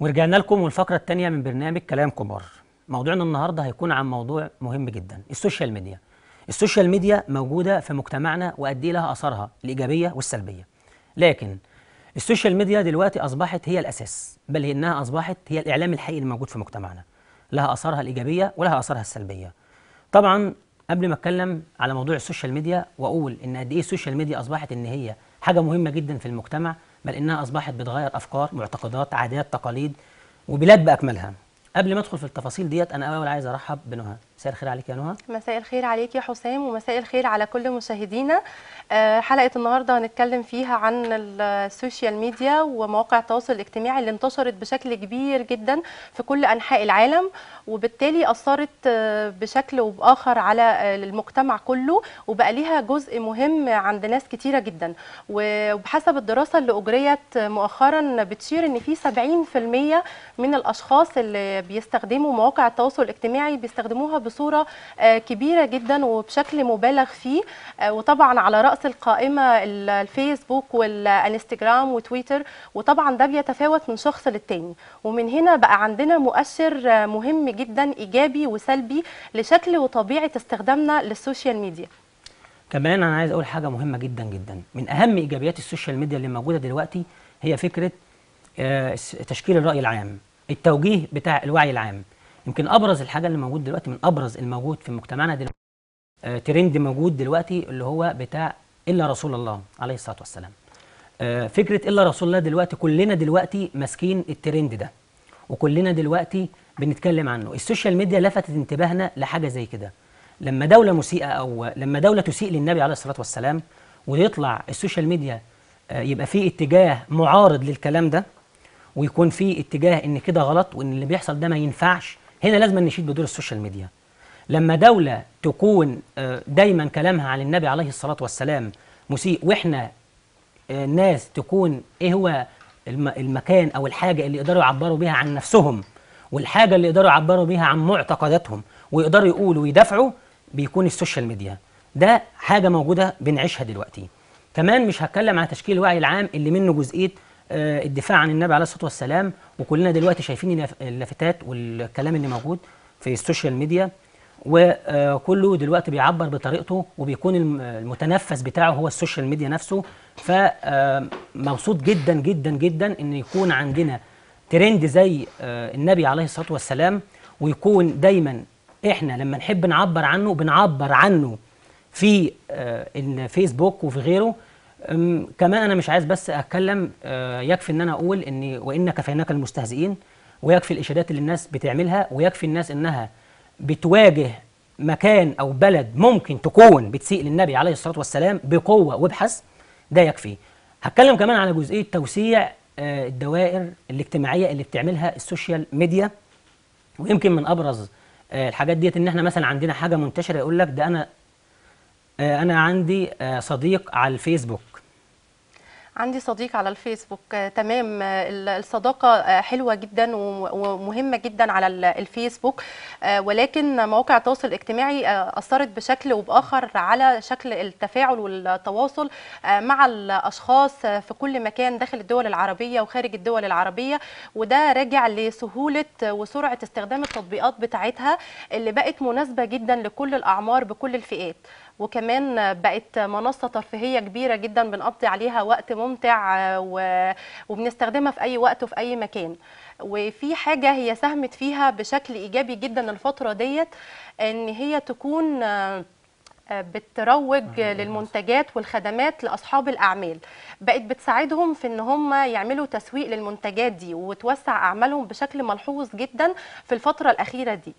ورجعنا لكم والفقرة الثانية من برنامج كلام كبار موضوعنا النهاردة هيكون عن موضوع مهم جدا السوشيال ميديا السوشيال ميديا موجودة في مجتمعنا وقد إيه لها أثارها الإيجابية والسلبية لكن السوشيال ميديا دلوقتي أصبحت هي الأساس بل إنها أصبحت هي الإعلام الحقيقي الموجود في مجتمعنا لها أثارها الإيجابية ولها أثارها السلبية طبعا قبل ما أتكلم على موضوع السوشيال ميديا وأقول إن قد إيه السوشيال ميديا أصبحت إن هي حاجة مهمة جدا في المجتمع بل إنها أصبحت بتغير أفكار معتقدات عادات تقاليد وبلاد بأكملها قبل ما أدخل في التفاصيل ديت أنا أول عايز أرحب بنهى مساء الخير عليك يا نهى مساء الخير عليك يا حسام ومساء الخير على كل مشاهدينا آه، حلقه النهارده هنتكلم فيها عن السوشيال ميديا ومواقع التواصل الاجتماعي اللي انتشرت بشكل كبير جدا في كل انحاء العالم وبالتالي اثرت آه، بشكل وباخر على آه، المجتمع كله وبقى ليها جزء مهم عند ناس كتيره جدا وبحسب الدراسه اللي اجريت مؤخرا بتشير ان في 70% من الاشخاص اللي بيستخدموا مواقع التواصل الاجتماعي بيستخدموها بصوره آه، كبيره جدا وبشكل مبالغ فيه آه، وطبعا على راس القائمه الفيسبوك والانستجرام وتويتر وطبعا ده بيتفاوت من شخص للتاني ومن هنا بقى عندنا مؤشر آه، مهم جدا ايجابي وسلبي لشكل وطبيعه استخدامنا للسوشيال ميديا كمان انا عايز اقول حاجه مهمه جدا جدا من اهم ايجابيات السوشيال ميديا اللي موجوده دلوقتي هي فكره تشكيل الراي العام التوجيه بتاع الوعي العام يمكن ابرز الحاجه اللي موجود دلوقتي من ابرز الموجود في مجتمعنا دلوقتي آه، ترند موجود دلوقتي اللي هو بتاع الا رسول الله عليه الصلاه والسلام آه، فكره الا رسول الله دلوقتي كلنا دلوقتي ماسكين الترند ده وكلنا دلوقتي بنتكلم عنه السوشيال ميديا لفتت انتباهنا لحاجه زي كده لما دوله مسيئه او لما دوله تسيء للنبي عليه الصلاه والسلام ويطلع السوشيال ميديا آه، يبقى فيه اتجاه معارض للكلام ده ويكون فيه اتجاه ان كده غلط وان اللي بيحصل ده ما ينفعش هنا لازم نشيد بدور السوشيال ميديا لما دولة تكون آه، دايما كلامها عن النبي عليه الصلاة والسلام مسيء وإحنا آه، ناس تكون إيه هو المكان أو الحاجة اللي يقدروا يعبروا بيها عن نفسهم والحاجة اللي يقدروا يعبروا بيها عن معتقداتهم ويقدروا يقولوا ويدافعوا بيكون السوشيال ميديا ده حاجة موجودة بنعيشها دلوقتي كمان مش هتكلم على تشكيل الوعي العام اللي منه جزئية آه، الدفاع عن النبي عليه الصلاه والسلام وكلنا دلوقتي شايفين اللافتات والكلام اللي موجود في السوشيال ميديا وكله دلوقتي بيعبر بطريقته وبيكون المتنفس بتاعه هو السوشيال ميديا نفسه فمبسوط آه، جدا جدا جدا ان يكون عندنا ترند زي آه، النبي عليه الصلاه والسلام ويكون دايما احنا لما نحب نعبر عنه بنعبر عنه في الفيسبوك وفي غيره كمان انا مش عايز بس اتكلم آه، يكفي ان انا اقول ان وان كفيناك المستهزئين ويكفي الاشادات اللي الناس بتعملها ويكفي الناس انها بتواجه مكان او بلد ممكن تكون بتسيء للنبي عليه الصلاه والسلام بقوه وبحث ده يكفي هتكلم كمان على جزئيه توسيع آه، الدوائر الاجتماعيه اللي بتعملها السوشيال ميديا ويمكن من ابرز آه، الحاجات ديت ان احنا مثلا عندنا حاجه منتشره يقول لك ده انا آه، أنا عندي آه، صديق على الفيسبوك عندي صديق على الفيسبوك آه، تمام الصداقة حلوة جدا ومهمة جدا على الفيسبوك ولكن مواقع التواصل الاجتماعي أثرت بشكل وبآخر على شكل التفاعل والتواصل مع الأشخاص في كل مكان داخل الدول العربية وخارج الدول العربية وده راجع لسهولة وسرعة استخدام التطبيقات بتاعتها اللي بقت مناسبة جدا لكل الأعمار بكل الفئات وكمان بقت منصه ترفيهيه كبيره جدا بنقضي عليها وقت ممتع آه، وبنستخدمها في اي وقت وفي اي مكان وفي حاجه هي ساهمت فيها بشكل ايجابي جدا الفتره ديت ان هي تكون آه، بتروج للمنتجات والخدمات لاصحاب الاعمال بقت بتساعدهم في ان هم يعملوا تسويق للمنتجات دي وتوسع اعمالهم بشكل ملحوظ جدا في الفتره الاخيره دي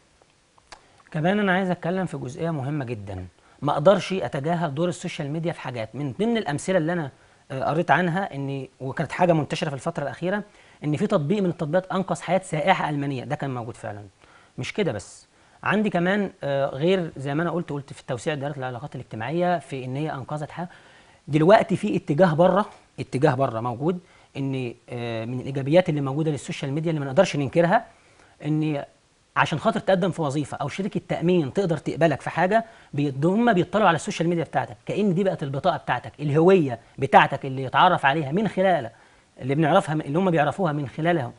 كمان انا عايز اتكلم في جزئيه مهمه جدا ما اقدرش اتجاهل دور السوشيال ميديا في حاجات من ضمن الامثله اللي انا آه، قريت عنها ان وكانت حاجه منتشره في الفتره الاخيره ان في تطبيق من التطبيقات انقذ حياه سائحه المانيه ده كان موجود فعلا مش كده بس عندي كمان آه، غير زي ما انا قلت قلت في توسيع دائره العلاقات الاجتماعيه في ان هي انقذت حياه دلوقتي في اتجاه بره اتجاه بره موجود ان آه، من الايجابيات اللي موجوده للسوشيال ميديا اللي ما نقدرش ننكرها ان عشان خاطر تقدم في وظيفه او شركه تامين تقدر تقبلك في حاجه هم بيطلعوا على السوشيال ميديا بتاعتك كان دي بقت البطاقه بتاعتك الهويه بتاعتك اللي يتعرف عليها من خلال اللي بنعرفها اللي هم بيعرفوها من خلالهم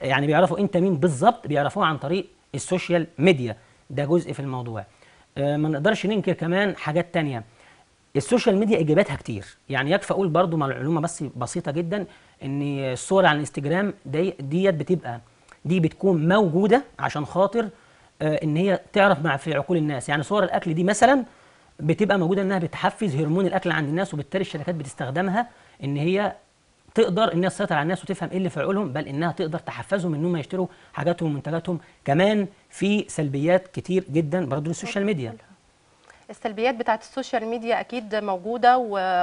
يعني بيعرفوا انت مين بالظبط بيعرفوها عن طريق السوشيال ميديا ده جزء في الموضوع آه، ما نقدرش ننكر كمان حاجات تانية السوشيال ميديا اجاباتها كتير يعني يكفي اقول برضو معلومه بس بسيطه جدا ان الصور على الانستجرام دي ديت بتبقى دي بتكون موجوده عشان خاطر آه، ان هي تعرف مع في عقول الناس يعني صور الاكل دي مثلا بتبقى موجوده انها بتحفز هرمون الاكل عند الناس وبالتالي الشركات بتستخدمها ان هي تقدر انها تسيطر على الناس وتفهم ايه اللي في عقولهم بل انها تقدر تحفزهم انهم يشتروا حاجاتهم ومنتجاتهم كمان في سلبيات كتير جدا برضه للسوشيال ميديا السلبيات بتاعه السوشيال ميديا اكيد موجوده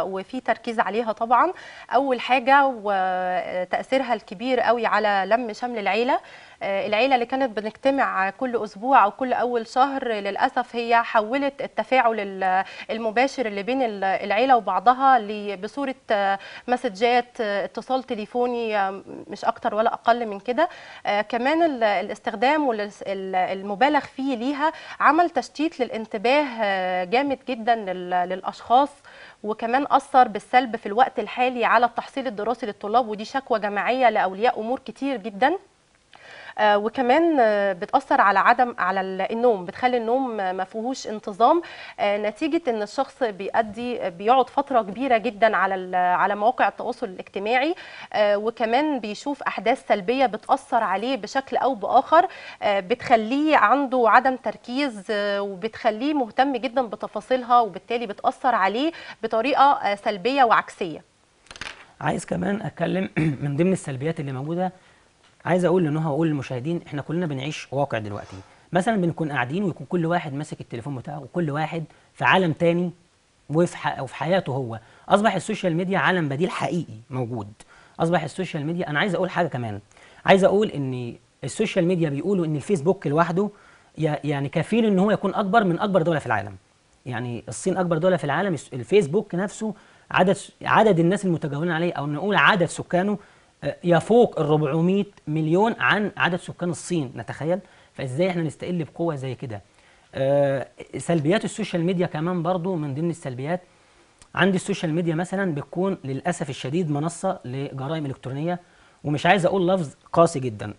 وفي تركيز عليها طبعا اول حاجه وتاثيرها الكبير قوي على لم شمل العيله آه، العيله اللي كانت بنجتمع كل اسبوع او كل اول شهر للاسف هي حولت التفاعل المباشر اللي بين العيله وبعضها بصوره آه، مسجات آه، اتصال تليفوني مش اكتر ولا اقل من كده كمان الاستخدام والمبالغ فيه ليها عمل تشتيت للانتباه جامد جدا للاشخاص وكمان اثر بالسلب في الوقت الحالي على التحصيل الدراسي للطلاب ودي شكوى جماعيه لاولياء امور كتير جدا آه، وكمان آه، بتاثر على عدم على النوم بتخلي النوم ما فيهوش انتظام آه، نتيجه ان الشخص بيأدي بيقعد فتره كبيره جدا على على مواقع التواصل الاجتماعي وكمان بيشوف احداث سلبيه بتاثر عليه بشكل او باخر بتخليه عنده عدم تركيز وبتخليه مهتم جدا بتفاصيلها وبالتالي بتاثر عليه بطريقه سلبيه وعكسيه عايز كمان اتكلم من ضمن السلبيات اللي موجوده عايز اقول لنهى واقول للمشاهدين احنا كلنا بنعيش واقع دلوقتي مثلا بنكون قاعدين ويكون كل واحد ماسك التليفون بتاعه وكل واحد في عالم تاني وفي ح... وفي حياته هو اصبح السوشيال ميديا عالم بديل حقيقي موجود اصبح السوشيال ميديا انا عايز اقول حاجه كمان عايز اقول ان السوشيال ميديا بيقولوا ان الفيسبوك لوحده يعني كفيل ان هو يكون اكبر من اكبر دوله في العالم يعني الصين اكبر دوله في العالم الفيسبوك نفسه عدد عدد الناس المتجولين عليه او نقول عدد سكانه يفوق ال 400 مليون عن عدد سكان الصين نتخيل فازاي احنا نستقل بقوه زي كده آه، سلبيات السوشيال ميديا كمان برضو من ضمن السلبيات عندي السوشيال ميديا مثلا بتكون للاسف الشديد منصه لجرائم الكترونيه ومش عايز اقول لفظ قاسي جدا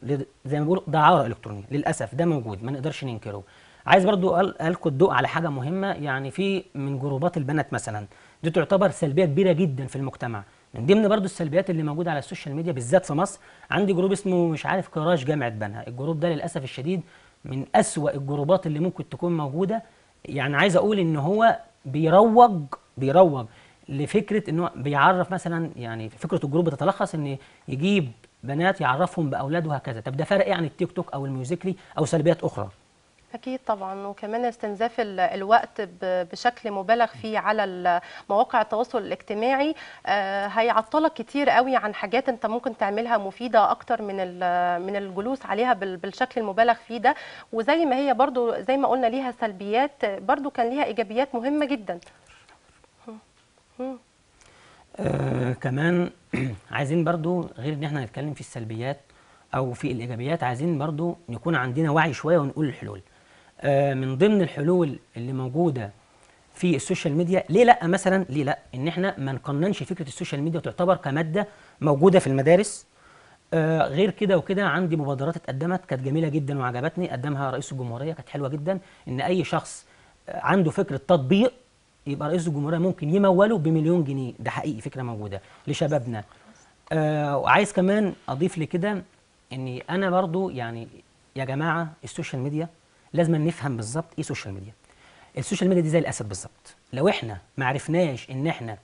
زي ما بيقولوا دعاره الكترونيه للاسف ده موجود ما نقدرش ننكره عايز برضو القي الضوء على حاجه مهمه يعني في من جروبات البنات مثلا دي تعتبر سلبيه كبيره جدا في المجتمع من ضمن برضو السلبيات اللي موجوده على السوشيال ميديا بالذات في مصر عندي جروب اسمه مش عارف كراش جامعه بنها الجروب ده للاسف الشديد من أسوأ الجروبات اللي ممكن تكون موجوده يعني عايز اقول ان هو بيروج بيروج لفكره ان هو بيعرف مثلا يعني فكره الجروب بتتلخص ان يجيب بنات يعرفهم باولاده وهكذا طب ده فرق ايه يعني عن التيك توك او الميوزيكلي او سلبيات اخرى أكيد طبعا وكمان استنزاف الوقت بشكل مبالغ فيه على مواقع التواصل الاجتماعي آه، هيعطلك كتير قوي عن حاجات انت ممكن تعملها مفيدة أكتر من من الجلوس عليها بالشكل المبالغ فيه ده وزي ما هي برضو زي ما قلنا ليها سلبيات برضو كان ليها إيجابيات مهمة جدا آه كمان عايزين برضو غير ان احنا نتكلم في السلبيات او في الايجابيات عايزين برضو نكون عندنا وعي شويه ونقول الحلول آه، من ضمن الحلول اللي موجوده في السوشيال ميديا ليه لا مثلا ليه لا ان احنا ما نقننش فكره السوشيال ميديا وتعتبر كماده موجوده في المدارس آه، غير كده وكده عندي مبادرات اتقدمت كانت جميله جدا وعجبتني قدمها رئيس الجمهوريه كانت حلوه جدا ان اي شخص آه، عنده فكره تطبيق يبقى رئيس الجمهوريه ممكن يموله بمليون جنيه ده حقيقي فكره موجوده لشبابنا وعايز كمان اضيف لكده اني انا برضو يعني يا جماعه السوشيال ميديا لازم نفهم بالظبط ايه السوشيال ميديا السوشيال ميديا دي زي الاسد بالظبط لو احنا ما عرفناش ان احنا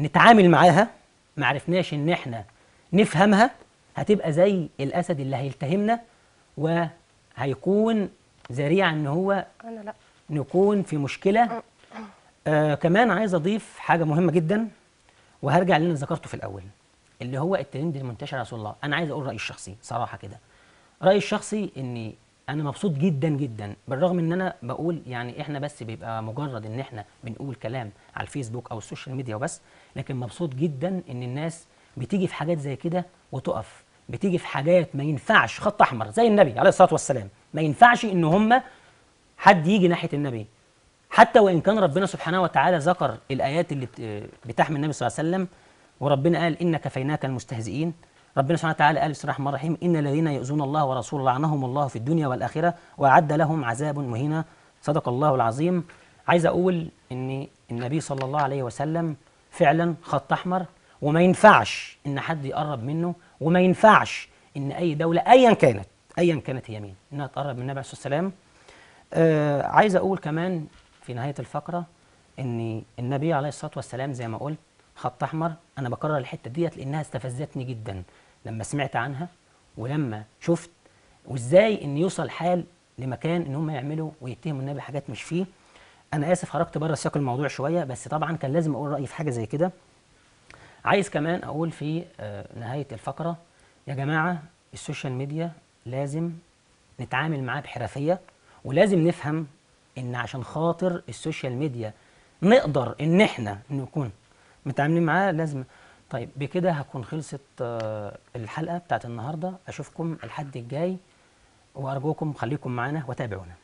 نتعامل معاها ما عرفناش ان احنا نفهمها هتبقى زي الاسد اللي هيلتهمنا وهيكون ذريعه ان هو انا لا نكون في مشكله آه كمان عايز اضيف حاجه مهمه جدا وهرجع للي ذكرته في الاول اللي هو الترند المنتشر يا رسول الله انا عايز اقول رايي الشخصي صراحه كده رايي الشخصي ان انا مبسوط جدا جدا بالرغم ان انا بقول يعني احنا بس بيبقى مجرد ان احنا بنقول كلام على الفيسبوك او السوشيال ميديا وبس لكن مبسوط جدا ان الناس بتيجي في حاجات زي كده وتقف بتيجي في حاجات ما ينفعش خط احمر زي النبي عليه الصلاه والسلام ما ينفعش ان هم حد يجي ناحيه النبي حتى وان كان ربنا سبحانه وتعالى ذكر الايات اللي بتحمي النبي صلى الله عليه وسلم وربنا قال ان كفيناك المستهزئين ربنا سبحانه وتعالى قال بسم الله الرحمن الرحيم إن الذين يؤذون الله ورسوله لعنهم الله في الدنيا والآخرة وأعد لهم عذاب مهينا صدق الله العظيم عايز أقول إن النبي صلى الله عليه وسلم فعلا خط أحمر وما ينفعش إن حد يقرب منه وما ينفعش إن أي دولة أيا كانت أيا كانت هي مين إنها تقرب من النبي عليه الصلاة والسلام آه عايز أقول كمان في نهاية الفقرة إن النبي عليه الصلاة والسلام زي ما قلت خط أحمر أنا بكرر الحتة ديت لأنها استفزتني جدا لما سمعت عنها ولما شفت وازاي ان يوصل حال لمكان ان هم يعملوا ويتهموا النبي حاجات مش فيه انا اسف خرجت بره سياق الموضوع شويه بس طبعا كان لازم اقول رايي في حاجه زي كده عايز كمان اقول في آه، نهايه الفقره يا جماعه السوشيال ميديا لازم نتعامل معاه بحرفيه ولازم نفهم ان عشان خاطر السوشيال ميديا نقدر ان احنا نكون متعاملين معاه لازم طيب بكده هكون خلصت آه، الحلقة بتاعت النهاردة أشوفكم الحد الجاي وأرجوكم خليكم معانا وتابعونا